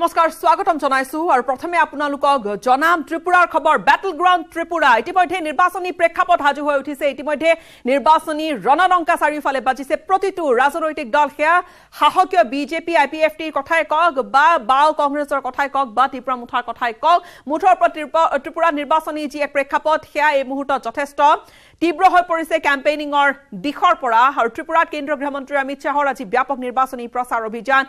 নমস্কাৰ স্বাগতম জনাইছো আৰু প্ৰথমে আপোনালোকক জনাম ত্ৰিপুৰাৰ খবৰ বেটল গ্ৰাউণ্ড ত্ৰিপুৰা ইতিমধ্যে নিৰ্বাচনী প্ৰেক্ষাপট সাজু হৈ উঠিছে ইতিমধ্যে নিৰ্বাচনী ৰণলংকা চাৰিওফালে বাজিছে প্ৰতিটো ৰাজনৈতিক দল সেয়া সাহসীয় বিজেপি আই পি এফ টিৰ কথাই কওক বা বাও কংগ্ৰেছৰ কথাই কওক বা ত্ৰিপুৰা মুঠাৰ কথাই কওক মুঠৰ ওপৰত ত্ৰিপুৰা নিৰ্বাচনী যি এক প্ৰেক্ষাপট সেয়া এই মুহূৰ্তত যথেষ্ট তীব্ৰ হৈ পৰিছে কেম্পেইনিঙৰ দিশৰ পৰা আৰু ত্ৰিপুৰাত কেন্দ্ৰীয় গৃহমন্ত্ৰী অমিত শ্বাহৰ আজি ব্যাপক নিৰ্বাচনী প্ৰচাৰ অভিযান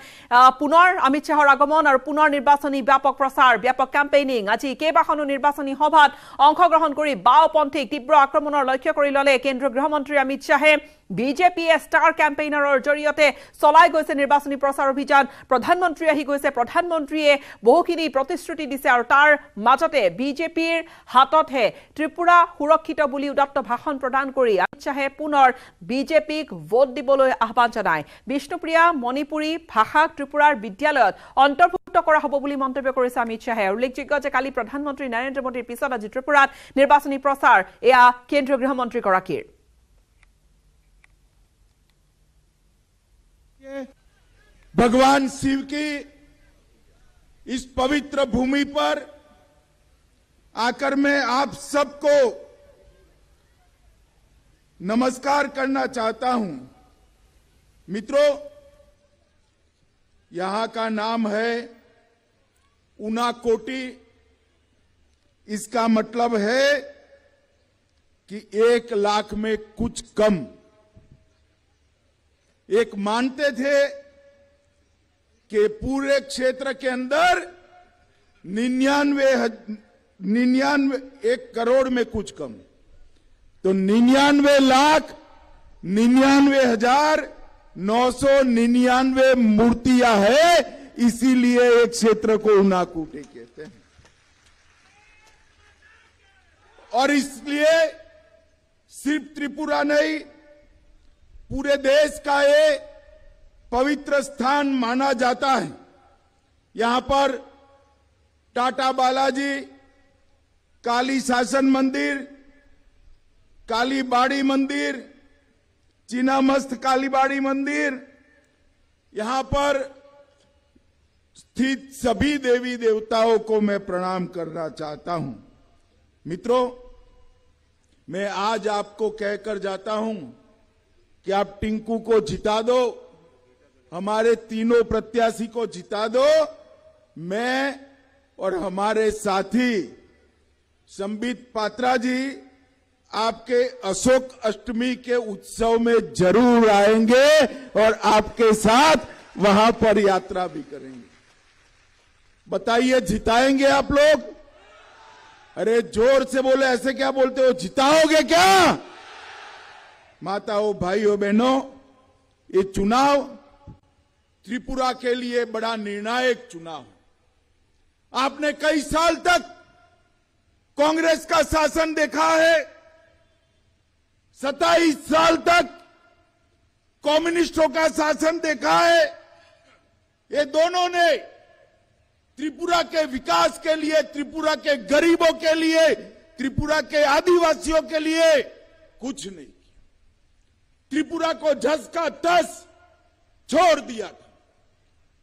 পুনৰ অমিত শ্বাহৰ আগমন আৰু পুনৰ নিৰ্বাচনী ব্যাপক প্ৰচাৰ ব্যাপক কেম্পেইনিং আজি কেইবাখনো নিৰ্বাচনী সভাত অংশগ্ৰহণ কৰি বাওপন্থীক তীব্ৰ আক্ৰমণৰ লক্ষ্য কৰি ললে কেন্দ্ৰীয় গৃহমন্ত্ৰী অমিত শ্বাহে বিজেপিয়ে ষ্টাৰ কেম্পেইনাৰৰ জৰিয়তে চলাই গৈছে নিৰ্বাচনী প্ৰচাৰ অভিযান প্ৰধানমন্ত্ৰী আহি গৈছে প্ৰধানমন্ত্ৰীয়ে বহুখিনি প্ৰতিশ্ৰুতি দিছে আৰু তাৰ মাজতে বিজেপিৰ হাততহে ত্ৰিপুৰা সুৰক্ষিত বুলি উদাত্ত ভাষণ প্ৰদান কৰি অমিত শ্বাহে পুনৰ বিজেপিক ভোট দিবলৈ আহ্বান জনায় বিষ্ণুপ্ৰিয়া মণিপুৰী ভাষাক ত্ৰিপুৰাৰ বিদ্যালয়ত অন্তৰ্ভুক্ত করা হবো বলি মন্তব্য করেছে আমি চাহে উল্লেখযোগ্য যে কালি প্রধানমন্ত্রী নরেন্দ্র মোদির পিছাটা জিতপুরাত নির্বাচনী প্রসার ইয়া কেন্দ্র গৃহমন্ত্রী করাকির এ ভগবান শিবকে এই পবিত্র ভূমি পর आकर मैं आप सबको नमस्कार करना चाहता हूं मित्रों यहां का नाम है उना कोटी इसका मतलब है कि एक लाख में कुछ कम एक मानते थे कि पूरे क्षेत्र के अंदर निन्यानवे निन्यानवे एक करोड़ में कुछ कम तो निन्यानवे लाख निन्यानवे हजार नौ सौ निन्यानवे मूर्तियां हैं इसीलिए एक क्षेत्र को कूटे कहते हैं और इसलिए सिर्फ त्रिपुरा नहीं पूरे देश का ये पवित्र स्थान माना जाता है यहां पर टाटा बालाजी काली शासन मंदिर काली बाड़ी मंदिर चीनामस्त कालीबाड़ी मंदिर यहां पर स्थित सभी देवी देवताओं को मैं प्रणाम करना चाहता हूं मित्रों मैं आज आपको कहकर जाता हूं कि आप टिंकू को जिता दो हमारे तीनों प्रत्याशी को जिता दो मैं और हमारे साथी संबित पात्रा जी आपके अशोक अष्टमी के उत्सव में जरूर आएंगे और आपके साथ वहां पर यात्रा भी करेंगे बताइए जिताएंगे आप लोग अरे जोर से बोले ऐसे क्या बोलते हो जिताओगे क्या माताओं भाइयों बहनों ये चुनाव त्रिपुरा के लिए बड़ा निर्णायक चुनाव आपने कई साल तक कांग्रेस का शासन देखा है सत्ताईस साल तक कम्युनिस्टों का शासन देखा है ये दोनों ने त्रिपुरा के विकास के लिए त्रिपुरा के गरीबों के लिए त्रिपुरा के आदिवासियों के लिए कुछ नहीं किया त्रिपुरा को झस का तस छोड़ दिया था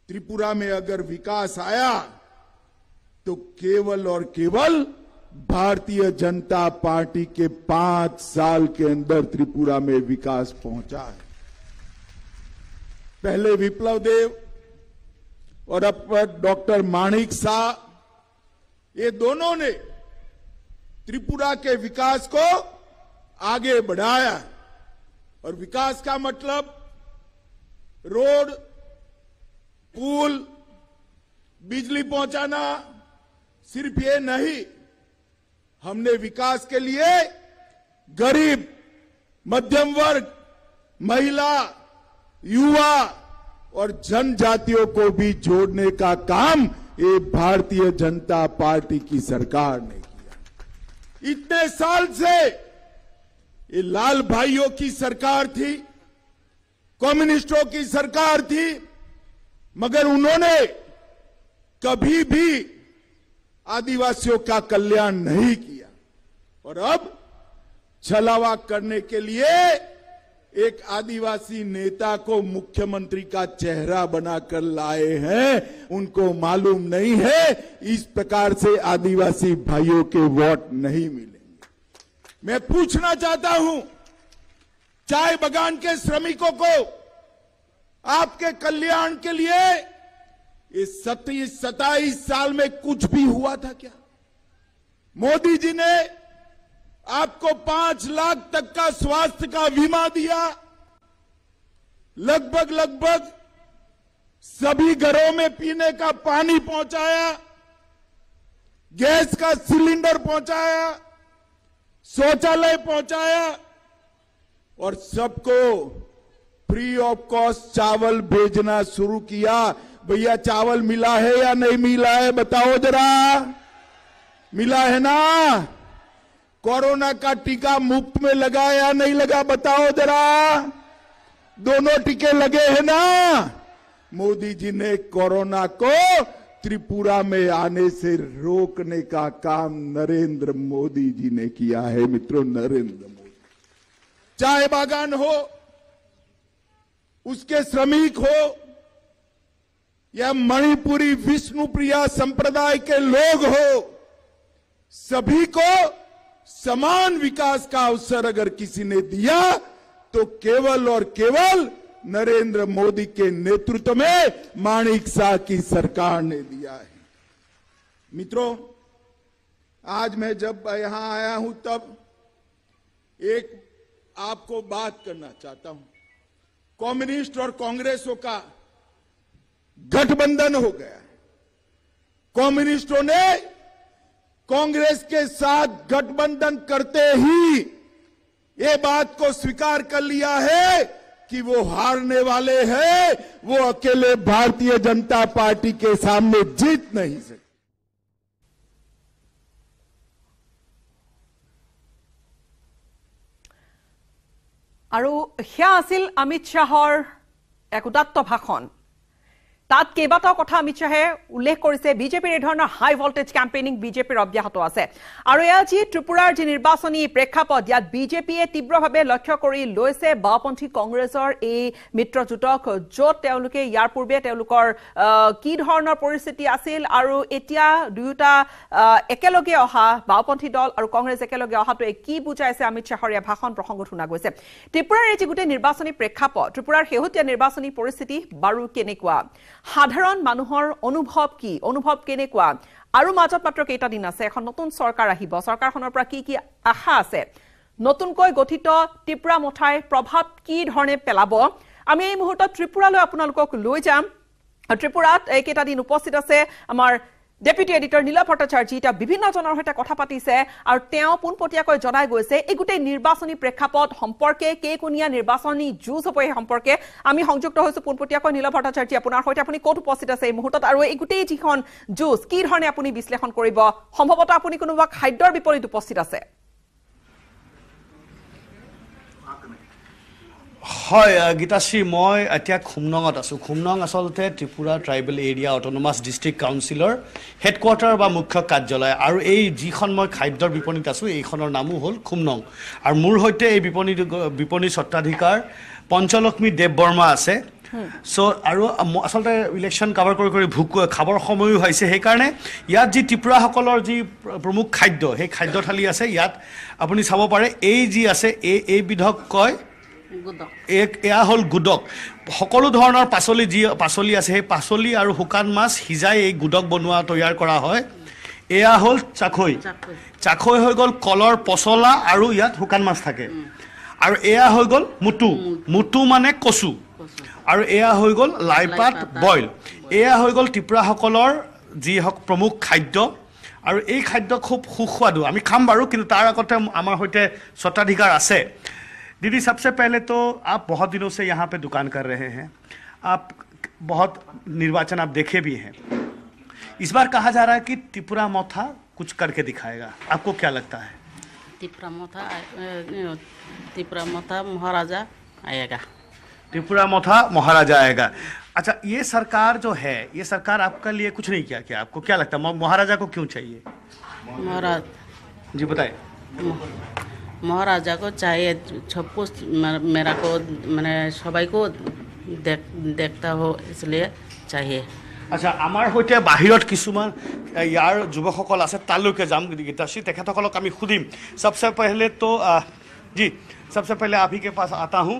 त्रिपुरा में अगर विकास आया तो केवल और केवल भारतीय जनता पार्टी के पांच साल के अंदर त्रिपुरा में विकास पहुंचा है पहले विप्लव देव और अब डॉक्टर माणिक शाह ये दोनों ने त्रिपुरा के विकास को आगे बढ़ाया और विकास का मतलब रोड पुल बिजली पहुंचाना सिर्फ ये नहीं हमने विकास के लिए गरीब मध्यम वर्ग महिला युवा और जनजातियों को भी जोड़ने का काम ये भारतीय जनता पार्टी की सरकार ने किया इतने साल से ये लाल भाइयों की सरकार थी कम्युनिस्टों की सरकार थी मगर उन्होंने कभी भी आदिवासियों का कल्याण नहीं किया और अब छलावा करने के लिए एक आदिवासी नेता को मुख्यमंत्री का चेहरा बनाकर लाए हैं उनको मालूम नहीं है इस प्रकार से आदिवासी भाइयों के वोट नहीं मिलेंगे मैं पूछना चाहता हूं चाय बगान के श्रमिकों को आपके कल्याण के लिए इस सत्तीस सताईस साल में कुछ भी हुआ था क्या मोदी जी ने आपको पांच लाख तक का स्वास्थ्य का बीमा दिया लगभग लगभग सभी घरों में पीने का पानी पहुंचाया गैस का सिलेंडर पहुंचाया शौचालय पहुंचाया और सबको फ्री ऑफ कॉस्ट चावल भेजना शुरू किया भैया चावल मिला है या नहीं मिला है बताओ जरा मिला है ना कोरोना का टीका मुफ्त में लगा या नहीं लगा बताओ जरा दोनों टीके लगे हैं ना मोदी जी ने कोरोना को त्रिपुरा में आने से रोकने का काम नरेंद्र मोदी जी ने किया है मित्रों नरेंद्र मोदी चाय बागान हो उसके श्रमिक हो या मणिपुरी विष्णुप्रिया संप्रदाय के लोग हो सभी को समान विकास का अवसर अगर किसी ने दिया तो केवल और केवल नरेंद्र मोदी के नेतृत्व में माणिक शाह की सरकार ने दिया है मित्रों आज मैं जब यहां आया हूं तब एक आपको बात करना चाहता हूं कम्युनिस्ट और कांग्रेसों का गठबंधन हो गया कम्युनिस्टों ने कांग्रेस के साथ गठबंधन करते ही ये बात को स्वीकार कर लिया है कि वो हारने वाले हैं वो अकेले भारतीय जनता पार्टी के सामने जीत नहीं सकते और সেয়া আছিল অমিত শ্বাহৰ এক উদাত্ত তাত কেইবাটাও কথা অমিত শ্বাহে উল্লেখ কৰিছে বিজেপিৰ এই ধৰণৰ হাই ভল্টেজ কেম্পেইনিং বিজেপিৰ অব্যাহত আছে আৰু এয়া যি ত্ৰিপুৰাৰ যি নিৰ্বাচনী প্ৰেক্ষাপট ইয়াত বিজেপিয়ে তীব্ৰভাৱে লক্ষ্য কৰি লৈছে বাওপন্থী কংগ্ৰেছৰ এই মিত্ৰজোঁটক য'ত তেওঁলোকে ইয়াৰ পূৰ্বে তেওঁলোকৰ কি ধৰণৰ পৰিস্থিতি আছিল আৰু এতিয়া দুয়োটা একেলগে অহা বাওপন্থী দল আৰু কংগ্ৰেছ একেলগে অহাটোৱে কি বুজাইছে অমিত শ্বাহৰ এই ভাষণ প্ৰসংগত শুনা গৈছে ত্ৰিপুৰাৰ এই যি গোটেই নিৰ্বাচনী প্ৰেক্ষাপট ত্ৰিপুৰাৰ শেহতীয়া নিৰ্বাচনী পৰিস্থিতি বাৰু কেনেকুৱা সাধাৰণ মানুহৰ অনুভৱ কি অনুভৱ কেনেকুৱা আৰু মাজত মাত্ৰ কেইটাদিন আছে এখন নতুন চৰকাৰ আহিব চৰকাৰখনৰ পৰা কি কি আশা আছে নতুনকৈ গঠিত ত্ৰিপুৰা মঠাই প্ৰভাৱ কি ধৰণে পেলাব আমি এই মুহূৰ্তত ত্ৰিপুৰালৈ আপোনালোকক লৈ যাম ত্ৰিপুৰাত এইকেইটা দিন উপস্থিত আছে আমাৰ ডেপুটি এডিটৰ নীল ভট্টাচাৰ্যী এতিয়া বিভিন্নজনৰ সৈতে কথা পাতিছে আৰু তেওঁ পোনপটীয়াকৈ জনাই গৈছে এই গোটেই নিৰ্বাচনী প্ৰেক্ষাপট সম্পৰ্কে কেইকোণীয়া নিৰ্বাচনী যুঁজ হ'ব এই সম্পৰ্কে আমি সংযুক্ত হৈছো পোনপটীয়াকৈ নীল ভট্টাচাৰ্যী আপোনাৰ সৈতে আপুনি ক'ত উপস্থিত আছে এই মুহূৰ্তত আৰু এই গোটেই যিখন যুঁজ কি ধৰণে আপুনি বিশ্লেষণ কৰিব সম্ভৱতঃ আপুনি কোনোবা খাদ্যৰ বিপৰীত উপস্থিত আছে হয় গীতাশ্ৰী মই এতিয়া খুমনঙত আছোঁ খুমনং আচলতে Tripura tribal area autonomous district কাউন্সিলৰ হেডকোৱাৰ্টাৰ বা মুখ্য কাৰ্যালয় আৰু এই যিখন মই খাদ্যৰ বিপণীত আছোঁ এইখনৰ নামো হ'ল খুমনং আৰু মোৰ সৈতে এই বিপণী বিপণী স্বত্বাধিকাৰ পঞ্চলক্ষ্মী দেৱবৰ্মা আছে চ' আৰু আচলতে ইলেকশ্যন কাভাৰ কৰি কৰি ভোক খাবৰ সময়ো হৈছে সেইকাৰণে ইয়াত যি ত্ৰিপুৰাসকলৰ যি প্ৰমুখ খাদ্য সেই খাদ্যথালী আছে ইয়াত আপুনি চাব পাৰে এই যি আছে এই এইবিধক কয় এক এয়া হ'ল গুদক সকলো ধৰণৰ পাচলি যি পাচলি আছে সেই পাচলি আৰু শুকান মাছ সিজাই এই গুদক বনোৱা তৈয়াৰ কৰা হয় এয়া হ'ল চাখৈ চাখৈ হৈ গ'ল কলৰ পচলা আৰু ইয়াত শুকান মাছ থাকে আৰু এয়া হৈ গ'ল মুটু মুটু মানে কচু আৰু এয়া হৈ গ'ল লাইপাত বইল এয়া হৈ গ'ল ত্ৰিপুৰাসকলৰ যি হওক প্ৰমুখ খাদ্য আৰু এই খাদ্য খুব সুস্বাদু আমি খাম বাৰু কিন্তু তাৰ আগতে আমাৰ সৈতে স্বত্বাধিকাৰ আছে दीदी सबसे पहले तो आप बहुत दिनों से यहाँ पे दुकान कर रहे हैं आप बहुत निर्वाचन आप देखे भी हैं इस बार कहा जा रहा है कि त्रिपुरा मोथा कुछ करके दिखाएगा आपको क्या लगता है त्रिपुरा मोथा त्रिपुरा मोथा महाराजा आएगा त्रिपुरा मोथा महाराजा आएगा अच्छा ये सरकार जो है ये सरकार आपका लिए कुछ नहीं किया क्या आपको क्या लगता है महाराजा को क्यों चाहिए महाराज जी बताए महाराजा को चाहिए कुछ मेरा को मैंने सबाई को देख देखता हो इसलिए चाहिए আচ্ছা আমাৰ बाहर বাহিৰত यार ইয়াৰ যুৱকসকল আছে তালৈকে যাম গীতাশ্ৰী তেখেতসকলক আমি সুধিম সবচে পহলে जी सबसे पहले आप ही के पास आता हूँ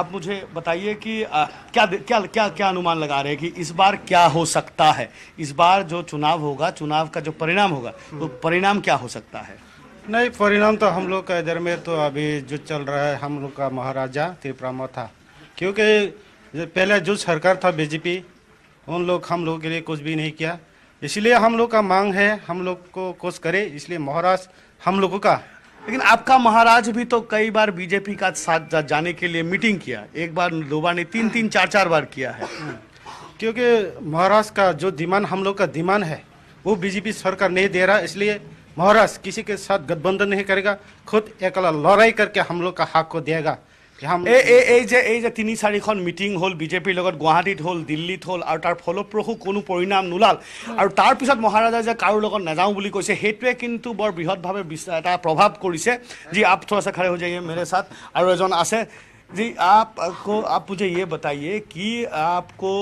आप मुझे बताइए कि आ, क्या क्या क्या क्या अनुमान लगा रहे हैं कि इस बार क्या हो सकता है इस बार जो चुनाव होगा चुनाव का जो परिणाम होगा वो तो परिणाम क्या हो सकता है नहीं परिणाम तो हम लोग का इधर में तो अभी जो चल रहा है हम लोग का महाराजा त्रिप्रामा था क्योंकि पहले जो सरकार था बीजेपी उन लोग हम लोग के लिए कुछ भी नहीं किया इसलिए हम लोग का मांग है हम लोग को कुछ करे इसलिए महाराज हम लोगों का लेकिन आपका महाराज भी तो कई बार बीजेपी का साथ जा, जाने के लिए मीटिंग किया एक बार दो बार नहीं तीन तीन चार चार बार किया है क्योंकि महाराज का जो दिमान हम लोग का दिमान है वो बीजेपी सरकार नहीं दे रहा इसलिए महाराज किसी के साथ गठबंधन नहीं करेगा खुद एक लड़ाई करके हम लोग का हक को देगा तीन चार मिटिंग हल विजेपिर गुवाहाटी हल दिल्ली हल और तर फलप्रसू कणाम नुलाल और तार पास महाराजा जो कारो लोग नजाव भी कैसे सीटे कि बड़ बृहत भावे प्रभाव को जी आप थोड़ा सा खड़े हो जाइए मेरे साथ और एजन आसे जी आपको आप मुझे ये बताइए कि आपको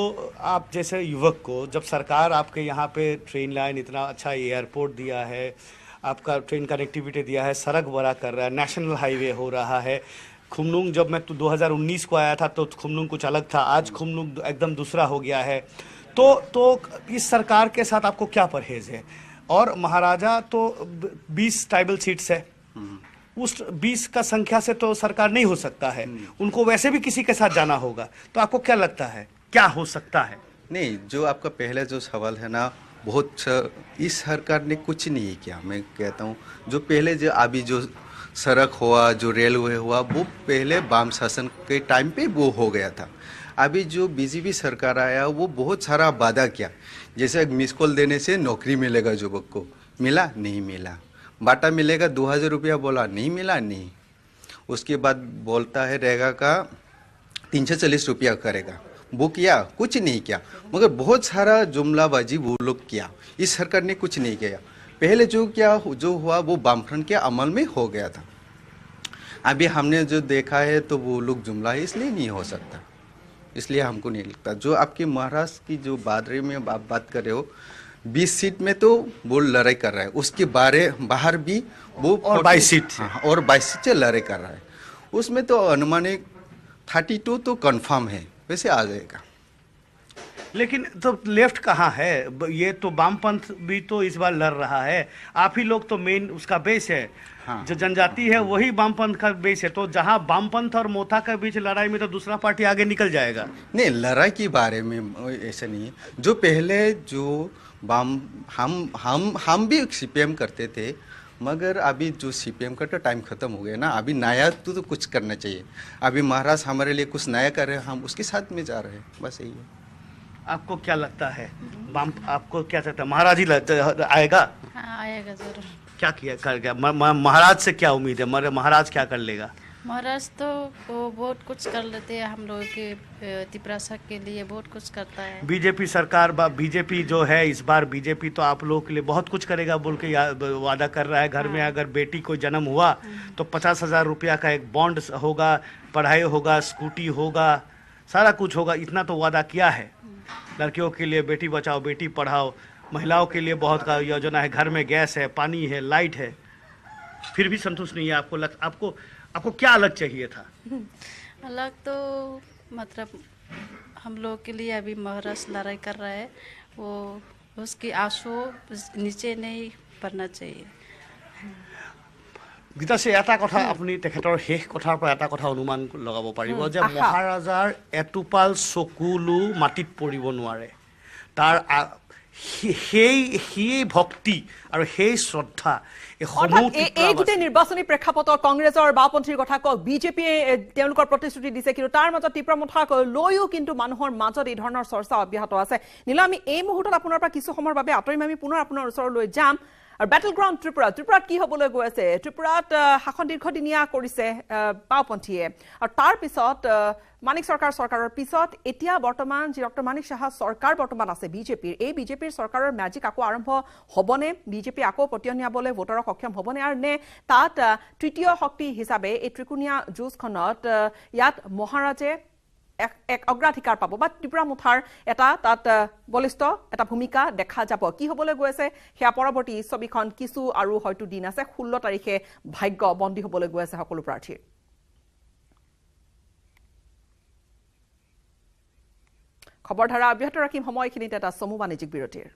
आप जैसे युवक को जब सरकार आपके यहाँ पे ट्रेन लाइन इतना अच्छा एयरपोर्ट दिया है आपका ट्रेन कनेक्टिविटी दिया है सड़क बड़ा कर रहा है नेशनल हाईवे हो रहा है खुमनुंग जब मैं तो 2019 को आया था तो खुमनुंग कुछ अलग था आज खुमनुंग एकदम दूसरा हो गया है तो तो इस सरकार के साथ आपको क्या परहेज है और महाराजा तो 20 ट्राइबल सीट्स है उस 20 का संख्या से तो सरकार नहीं हो सकता है उनको वैसे भी किसी के साथ जाना होगा तो आपको क्या लगता है क्या हो सकता है नहीं जो आपका पहले जो सवाल है ना बहुत इस सरकार ने कुछ नहीं किया मैं कहता हूँ जो पहले जो अभी जो सड़क हुआ जो रेलवे हुआ वो पहले बाम शासन के टाइम पे वो हो गया था अभी जो बीजेपी सरकार आया वो बहुत सारा वादा किया जैसे मिस कॉल देने से नौकरी मिलेगा युवक को मिला नहीं मिला बाटा मिलेगा दो हज़ार रुपया बोला नहीं मिला नहीं उसके बाद बोलता है रहेगा का तीन सौ चालीस रुपया करेगा वो किया कुछ नहीं किया मगर बहुत सारा जुमलाबाजी वो लोग किया इस सरकार ने कुछ नहीं किया पहले जो क्या जो हुआ वो बामफ्रंट के अमल में हो गया था अभी हमने जो देखा है तो वो लोग जुमला है इसलिए नहीं हो सकता इसलिए हमको नहीं लगता जो आपके महाराष्ट्र की जो बादरे में आप बात कर रहे हो बीस सीट में तो वो लड़ाई कर रहा है उसके बारे बाहर भी वो और बाईस सीट हाँ, और बाईस सीट से लड़ाई कर रहा है उसमें तो अनुमानिक थर्टी टू तो कन्फर्म है वैसे आ जाएगा लेकिन तो लेफ्ट कहाँ है ये तो वामपंथ भी तो इस बार लड़ रहा है आप ही लोग तो मेन उसका बेस है हाँ, जो जनजाति हाँ, है हाँ, वही वामपंथ का बेस है तो जहाँ वामपंथ और मोथा के बीच लड़ाई में तो दूसरा पार्टी आगे निकल जाएगा नहीं लड़ाई के बारे में ऐसा नहीं है जो पहले जो वाम हम हम हम भी सी करते थे मगर अभी जो सी पी एम का तो टाइम ख़त्म हो गया ना अभी नया तो, तो कुछ करना चाहिए अभी महाराज हमारे लिए कुछ नया कर रहे हैं हम उसके साथ में जा रहे हैं बस यही है आपको क्या लगता है आपको क्या लगता है महाराज ही आएगा हाँ, आएगा जरूर क्या किया कर गया महाराज से क्या उम्मीद है महाराज क्या कर लेगा महाराज तो वो बहुत कुछ कर लेते हैं हम लोगों के तिपरासा के लिए बहुत कुछ करता है बीजेपी सरकार बीजेपी जो है इस बार बीजेपी तो आप लोगों के लिए बहुत कुछ करेगा बोल के वादा कर रहा है घर में हाँ। अगर बेटी को जन्म हुआ हाँ। तो पचास हजार रुपया का एक बॉन्ड होगा पढ़ाई होगा स्कूटी होगा सारा कुछ होगा इतना तो वादा किया है हाँ। लड़कियों के लिए बेटी बचाओ बेटी पढ़ाओ महिलाओं के लिए बहुत का योजना है घर में गैस है पानी है लाइट है फिर भी संतुष्ट नहीं है आपको लग, आपको आपको क्या अलग चाहिए था अलग तो मतलब हम लोग के लिए अभी महरस लड़ाई कर रहे हैं वो उसकी आंसू नीचे नहीं पड़ना चाहिए গীতা চি এটা কথা আপুনি তেখেতৰ শেষ কথাৰ পৰা এটা কথা অনুমান লগাব পাৰিব যে মহাৰাজাৰ এটোপাল চকুলো মাটিত পৰিব নোৱাৰে তাৰ সেই সেই ভক্তি আৰু সেই শ্ৰদ্ধা এই গোটেই নিৰ্বাচনী প্ৰেক্ষাপটত কংগ্ৰেছৰ বাওঁপন্থীৰ কথা কওক বিজেপিয়ে তেওঁলোকৰ প্ৰতিশ্ৰুতি দিছে কিন্তু তাৰ মাজত তীব্ৰমথাক লৈও কিন্তু মানুহৰ মাজত এই ধৰণৰ চৰ্চা অব্যাহত আছে নীলা আমি এই মুহূৰ্তত আপোনাৰ পৰা কিছু সময়ৰ বাবে আঁতৰিম আমি পুনৰ আপোনাৰ ওচৰলৈ যাম আৰু বেটল গ্ৰাউণ্ড ত্ৰিপুৰা ত্ৰিপুৰাত কি হ'বলৈ গৈ আছে ত্ৰিপুৰাত শাসন দীৰ্ঘদিনীয়া কৰিছে বাওপন্থীয়ে আৰু তাৰ পিছত মানিক চৰকাৰ চৰকাৰৰ পিছত এতিয়া বৰ্তমান যি ডক্টৰ মানিক শ্বাহ চৰকাৰ বৰ্তমান আছে বিজেপিৰ এই বিজেপিৰ চৰকাৰৰ মেজিক আকৌ আৰম্ভ হ'বনে বিজেপি আকৌ পতিয়নিয়াবলৈ ভোটাৰক সক্ষম হ'বনে আৰু নে তাত তৃতীয় শক্তি হিচাপে এই ত্ৰিকোণীয়া যুঁজখনত ইয়াত মহাৰাজে এক অগ্ৰাধিকাৰ পাব বা ত্ৰিপুৰা মুখাৰ এটা তাত বলিষ্ঠ এটা ভূমিকা দেখা যাব কি হবলৈ গৈ আছে সেয়া পৰৱৰ্তী ছবিখন কিছু আৰু হয়তো দিন আছে ষোল্ল তাৰিখে ভাগ্য বন্দী হবলৈ গৈ আছে সকলো প্ৰাৰ্থীৰ খবৰধাৰা অব্যাহত ৰাখিম সময়খিনিত এটা চমু বাণিজ্যিক বিৰতিৰ